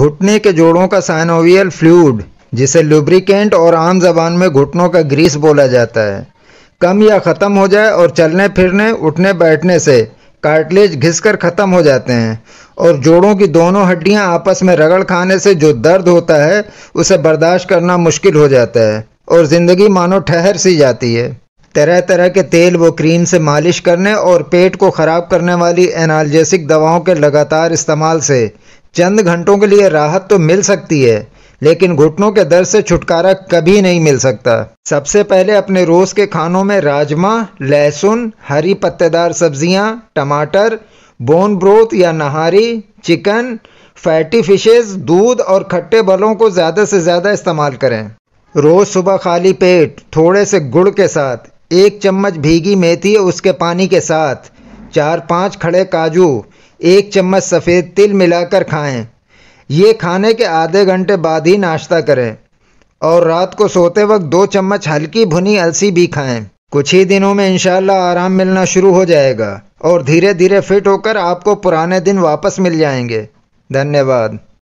घुटने के जोड़ों का साइनोवियल फ्लूड जिसे लुब्रिकेंट और आम जबान में घुटनों का ग्रीस बोला जाता है कम या ख़त्म हो जाए और चलने फिरने उठने बैठने से कार्टिलेज घिसकर ख़त्म हो जाते हैं और जोड़ों की दोनों हड्डियां आपस में रगड़ खाने से जो दर्द होता है उसे बर्दाश्त करना मुश्किल हो जाता है और ज़िंदगी मानो ठहर सी जाती है तरह तरह के तेल वो क्रीम से मालिश करने और पेट को ख़राब करने वाली एनाल्जेसिक दवाओं के लगातार इस्तेमाल से चंद घंटों के लिए राहत तो मिल सकती है लेकिन घुटनों के दर्द से छुटकारा कभी नहीं मिल सकता सबसे पहले अपने रोज के खानों में राजमा लहसुन हरी पत्तेदार सब्जियां, टमाटर बोन ब्रोथ या नहारी चिकन फैटी फिशेस दूध और खट्टे बलों को ज़्यादा से ज़्यादा इस्तेमाल करें रोज़ सुबह खाली पेट थोड़े से गुड़ के साथ एक चम्मच भीगी मेथी उसके पानी के साथ चार पाँच खड़े काजू एक चम्मच सफ़ेद तिल मिलाकर खाएं ये खाने के आधे घंटे बाद ही नाश्ता करें और रात को सोते वक्त दो चम्मच हल्की भुनी अलसी भी खाएं कुछ ही दिनों में इनशाला आराम मिलना शुरू हो जाएगा और धीरे धीरे फिट होकर आपको पुराने दिन वापस मिल जाएंगे धन्यवाद